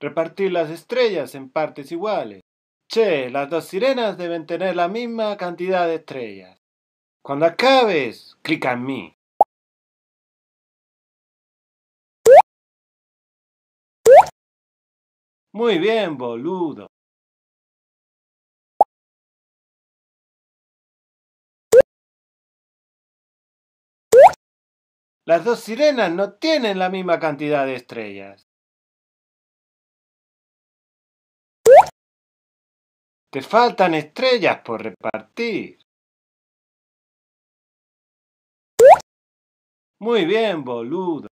repartir las estrellas en partes iguales. Che, las dos sirenas deben tener la misma cantidad de estrellas. Cuando acabes, clica en mí. Muy bien, boludo. Las dos sirenas no tienen la misma cantidad de estrellas. Te faltan estrellas por repartir. Muy bien, boludo.